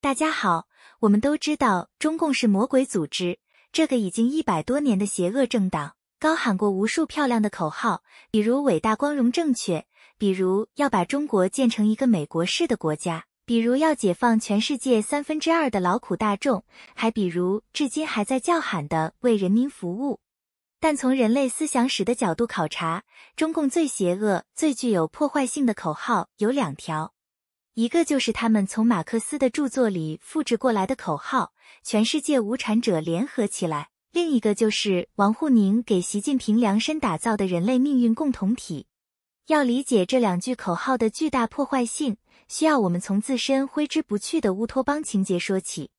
大家好，我们都知道中共是魔鬼组织，这个已经一百多年的邪恶政党，高喊过无数漂亮的口号，比如伟大光荣正确，比如要把中国建成一个美国式的国家，比如要解放全世界三分之二的劳苦大众，还比如至今还在叫喊的为人民服务。但从人类思想史的角度考察，中共最邪恶、最具有破坏性的口号有两条。一个就是他们从马克思的著作里复制过来的口号“全世界无产者联合起来”，另一个就是王沪宁给习近平量身打造的“人类命运共同体”。要理解这两句口号的巨大破坏性，需要我们从自身挥之不去的乌托邦情节说起。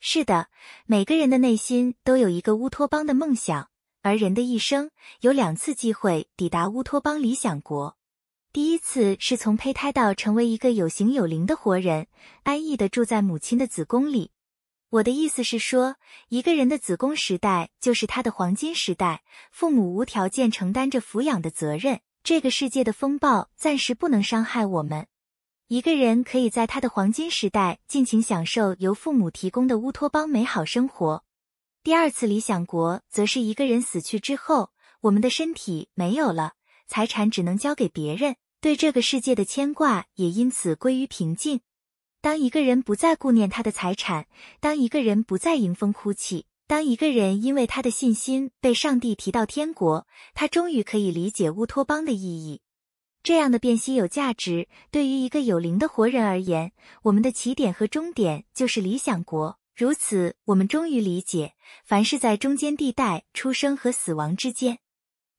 是的，每个人的内心都有一个乌托邦的梦想，而人的一生有两次机会抵达乌托邦理想国。第一次是从胚胎到成为一个有形有灵的活人，安逸的住在母亲的子宫里。我的意思是说，一个人的子宫时代就是他的黄金时代，父母无条件承担着抚养的责任。这个世界的风暴暂时不能伤害我们。一个人可以在他的黄金时代尽情享受由父母提供的乌托邦美好生活。第二次理想国则是一个人死去之后，我们的身体没有了，财产只能交给别人。对这个世界的牵挂也因此归于平静。当一个人不再顾念他的财产，当一个人不再迎风哭泣，当一个人因为他的信心被上帝提到天国，他终于可以理解乌托邦的意义。这样的辨析有价值。对于一个有灵的活人而言，我们的起点和终点就是理想国。如此，我们终于理解，凡是在中间地带出生和死亡之间。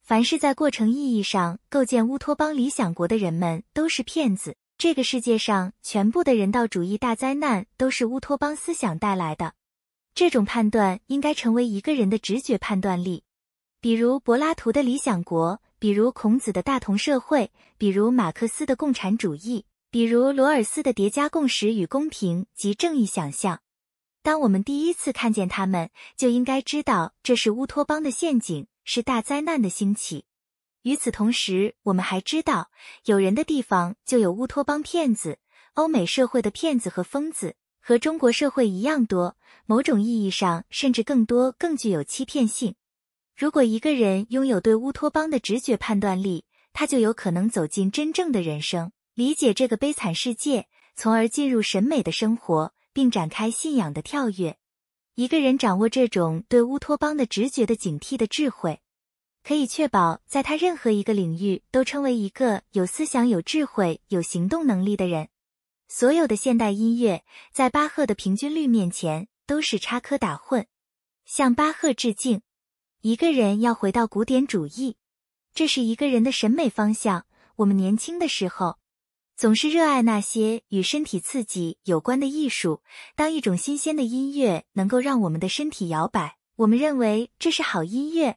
凡是在过程意义上构建乌托邦理想国的人们都是骗子。这个世界上全部的人道主义大灾难都是乌托邦思想带来的。这种判断应该成为一个人的直觉判断力。比如柏拉图的理想国，比如孔子的大同社会，比如马克思的共产主义，比如罗尔斯的叠加共识与公平及正义想象。当我们第一次看见他们，就应该知道这是乌托邦的陷阱。是大灾难的兴起。与此同时，我们还知道，有人的地方就有乌托邦骗子。欧美社会的骗子和疯子和中国社会一样多，某种意义上甚至更多，更具有欺骗性。如果一个人拥有对乌托邦的直觉判断力，他就有可能走进真正的人生，理解这个悲惨世界，从而进入审美的生活，并展开信仰的跳跃。一个人掌握这种对乌托邦的直觉的警惕的智慧，可以确保在他任何一个领域都成为一个有思想、有智慧、有行动能力的人。所有的现代音乐在巴赫的平均律面前都是插科打诨。向巴赫致敬。一个人要回到古典主义，这是一个人的审美方向。我们年轻的时候。总是热爱那些与身体刺激有关的艺术。当一种新鲜的音乐能够让我们的身体摇摆，我们认为这是好音乐。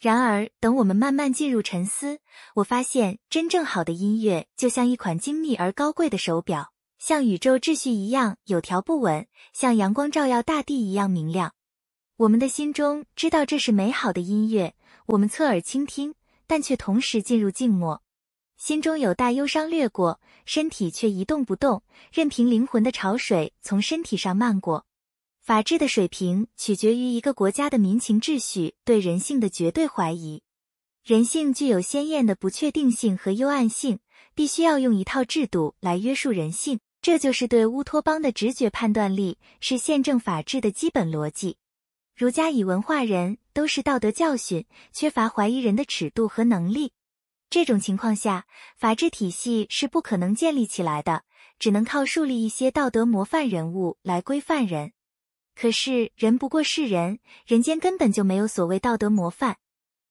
然而，等我们慢慢进入沉思，我发现真正好的音乐就像一款精密而高贵的手表，像宇宙秩序一样有条不紊，像阳光照耀大地一样明亮。我们的心中知道这是美好的音乐，我们侧耳倾听，但却同时进入静默。心中有大忧伤掠过，身体却一动不动，任凭灵魂的潮水从身体上漫过。法治的水平取决于一个国家的民情秩序对人性的绝对怀疑。人性具有鲜艳的不确定性和幽暗性，必须要用一套制度来约束人性，这就是对乌托邦的直觉判断力，是宪政法治的基本逻辑。儒家以文化人都是道德教训，缺乏怀疑人的尺度和能力。这种情况下，法治体系是不可能建立起来的，只能靠树立一些道德模范人物来规范人。可是，人不过是人，人间根本就没有所谓道德模范。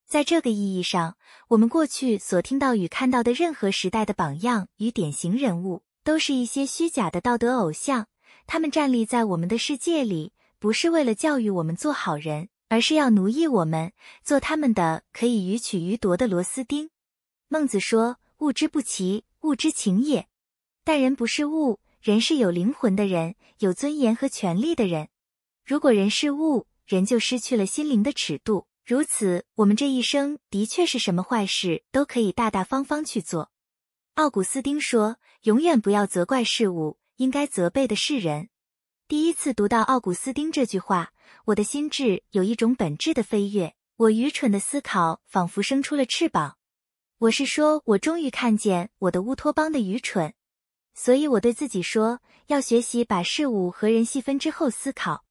在这个意义上，我们过去所听到与看到的任何时代的榜样与典型人物，都是一些虚假的道德偶像。他们站立在我们的世界里，不是为了教育我们做好人，而是要奴役我们，做他们的可以予取予夺的螺丝钉。孟子说：“物之不齐，物之情也。”但人不是物，人是有灵魂的人，有尊严和权利的人。如果人是物，人就失去了心灵的尺度。如此，我们这一生的确是什么坏事都可以大大方方去做。奥古斯丁说：“永远不要责怪事物，应该责备的是人。”第一次读到奥古斯丁这句话，我的心智有一种本质的飞跃，我愚蠢的思考仿佛生出了翅膀。我是说，我终于看见我的乌托邦的愚蠢，所以我对自己说，要学习把事物和人细分之后思考。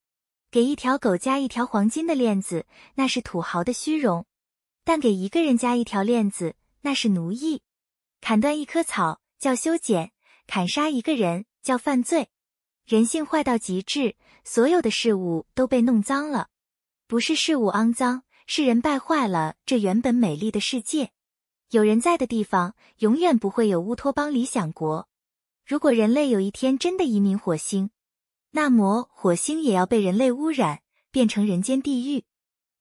给一条狗加一条黄金的链子，那是土豪的虚荣；但给一个人加一条链子，那是奴役。砍断一棵草叫修剪，砍杀一个人叫犯罪。人性坏到极致，所有的事物都被弄脏了。不是事物肮脏，是人败坏了这原本美丽的世界。有人在的地方，永远不会有乌托邦理想国。如果人类有一天真的移民火星，那么火星也要被人类污染，变成人间地狱。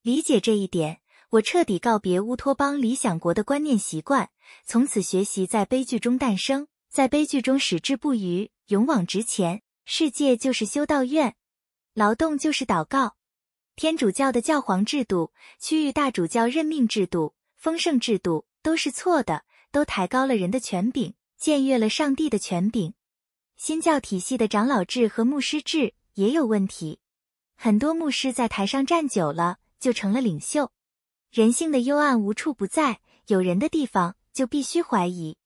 理解这一点，我彻底告别乌托邦理想国的观念习惯，从此学习在悲剧中诞生，在悲剧中矢志不渝，勇往直前。世界就是修道院，劳动就是祷告，天主教的教皇制度、区域大主教任命制度、丰盛制度。都是错的，都抬高了人的权柄，僭越了上帝的权柄。新教体系的长老制和牧师制也有问题，很多牧师在台上站久了就成了领袖。人性的幽暗无处不在，有人的地方就必须怀疑。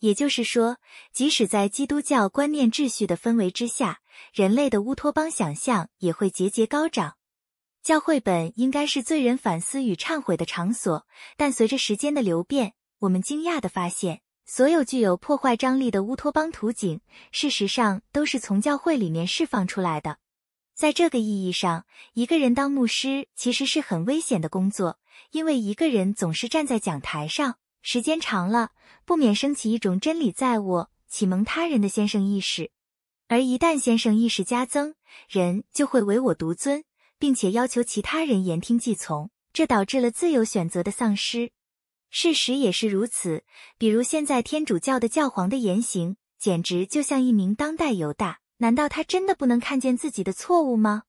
也就是说，即使在基督教观念秩序的氛围之下，人类的乌托邦想象也会节节高涨。教会本应该是罪人反思与忏悔的场所，但随着时间的流变，我们惊讶地发现，所有具有破坏张力的乌托邦图景，事实上都是从教会里面释放出来的。在这个意义上，一个人当牧师其实是很危险的工作，因为一个人总是站在讲台上，时间长了，不免升起一种真理在握、启蒙他人的先生意识，而一旦先生意识加增，人就会唯我独尊。并且要求其他人言听计从，这导致了自由选择的丧失。事实也是如此，比如现在天主教的教皇的言行，简直就像一名当代犹大。难道他真的不能看见自己的错误吗？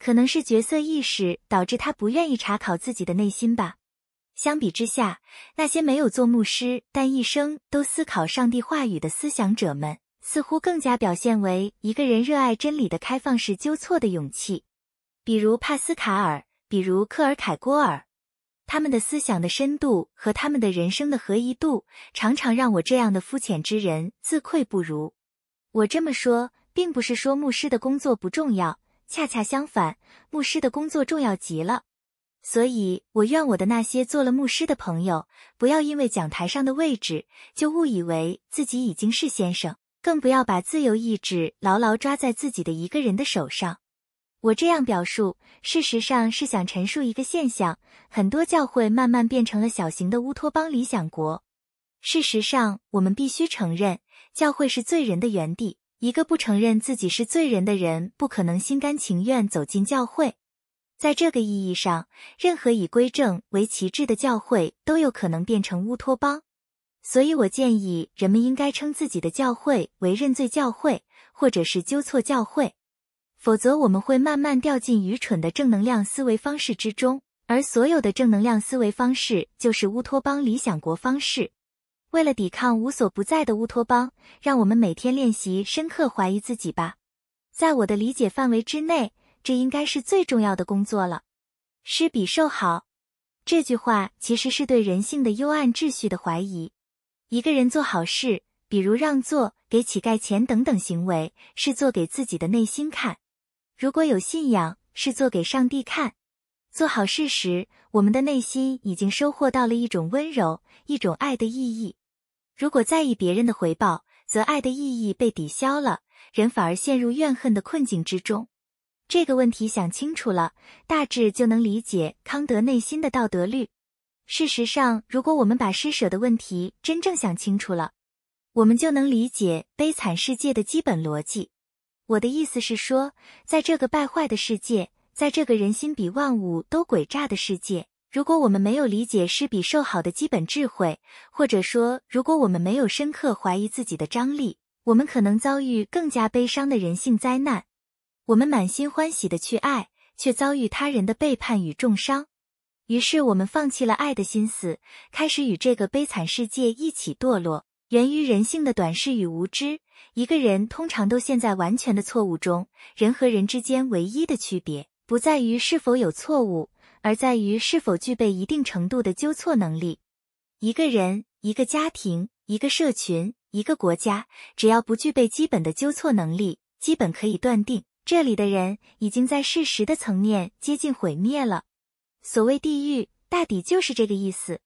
可能是角色意识导致他不愿意查考自己的内心吧。相比之下，那些没有做牧师但一生都思考上帝话语的思想者们，似乎更加表现为一个人热爱真理的开放式纠错的勇气。比如帕斯卡尔，比如克尔凯郭尔，他们的思想的深度和他们的人生的合一度，常常让我这样的肤浅之人自愧不如。我这么说，并不是说牧师的工作不重要，恰恰相反，牧师的工作重要极了。所以，我愿我的那些做了牧师的朋友，不要因为讲台上的位置，就误以为自己已经是先生，更不要把自由意志牢牢抓在自己的一个人的手上。我这样表述，事实上是想陈述一个现象：很多教会慢慢变成了小型的乌托邦理想国。事实上，我们必须承认，教会是罪人的园地。一个不承认自己是罪人的人，不可能心甘情愿走进教会。在这个意义上，任何以归正为旗帜的教会都有可能变成乌托邦。所以，我建议人们应该称自己的教会为认罪教会，或者是纠错教会。否则，我们会慢慢掉进愚蠢的正能量思维方式之中，而所有的正能量思维方式就是乌托邦理想国方式。为了抵抗无所不在的乌托邦，让我们每天练习深刻怀疑自己吧。在我的理解范围之内，这应该是最重要的工作了。施比受好，这句话其实是对人性的幽暗秩序的怀疑。一个人做好事，比如让座、给乞丐钱等等行为，是做给自己的内心看。如果有信仰，是做给上帝看；做好事时，我们的内心已经收获到了一种温柔，一种爱的意义。如果在意别人的回报，则爱的意义被抵消了，人反而陷入怨恨的困境之中。这个问题想清楚了，大致就能理解康德内心的道德律。事实上，如果我们把施舍的问题真正想清楚了，我们就能理解悲惨世界的基本逻辑。我的意思是说，在这个败坏的世界，在这个人心比万物都诡诈的世界，如果我们没有理解“施比受好”的基本智慧，或者说，如果我们没有深刻怀疑自己的张力，我们可能遭遇更加悲伤的人性灾难。我们满心欢喜的去爱，却遭遇他人的背叛与重伤，于是我们放弃了爱的心思，开始与这个悲惨世界一起堕落。源于人性的短视与无知。一个人通常都陷在完全的错误中。人和人之间唯一的区别，不在于是否有错误，而在于是否具备一定程度的纠错能力。一个人、一个家庭、一个社群、一个国家，只要不具备基本的纠错能力，基本可以断定，这里的人已经在事实的层面接近毁灭了。所谓地狱，大抵就是这个意思。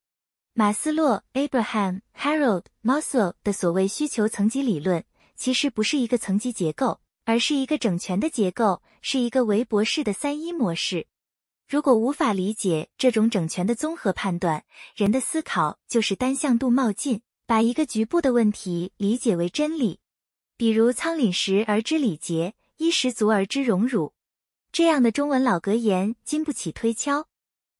马斯洛 （Abraham Harold Maslow） 的所谓需求层级理论。其实不是一个层级结构，而是一个整全的结构，是一个围脖式的三一模式。如果无法理解这种整全的综合判断，人的思考就是单向度冒进，把一个局部的问题理解为真理。比如“仓廪实而知礼节，衣食足而知荣辱”这样的中文老格言，经不起推敲。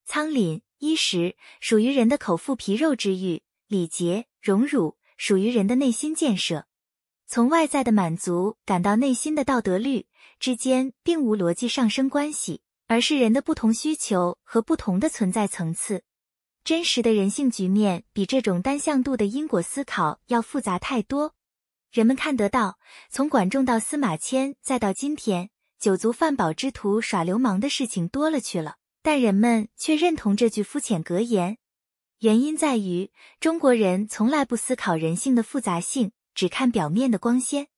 仓廪、衣食属于人的口腹皮肉之欲，礼节、荣辱属于人的内心建设。从外在的满足感到内心的道德律之间，并无逻辑上升关系，而是人的不同需求和不同的存在层次。真实的人性局面比这种单向度的因果思考要复杂太多。人们看得到，从管仲到司马迁，再到今天，酒足饭饱之徒耍流氓的事情多了去了，但人们却认同这句肤浅格言，原因在于中国人从来不思考人性的复杂性。只看表面的光鲜，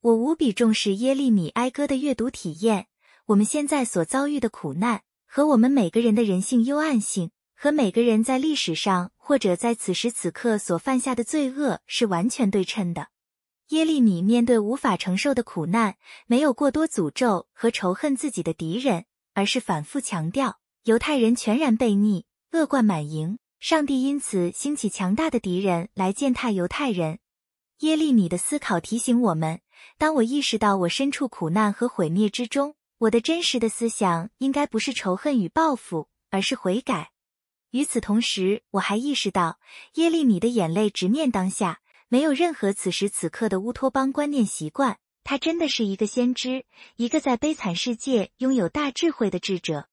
我无比重视耶利米哀歌的阅读体验。我们现在所遭遇的苦难和我们每个人的人性幽暗性，和每个人在历史上或者在此时此刻所犯下的罪恶是完全对称的。耶利米面对无法承受的苦难，没有过多诅咒和仇恨自己的敌人，而是反复强调犹太人全然悖逆，恶贯满盈，上帝因此兴起强大的敌人来践踏犹太人。耶利米的思考提醒我们：当我意识到我身处苦难和毁灭之中，我的真实的思想应该不是仇恨与报复，而是悔改。与此同时，我还意识到，耶利米的眼泪直面当下，没有任何此时此刻的乌托邦观念习惯。他真的是一个先知，一个在悲惨世界拥有大智慧的智者。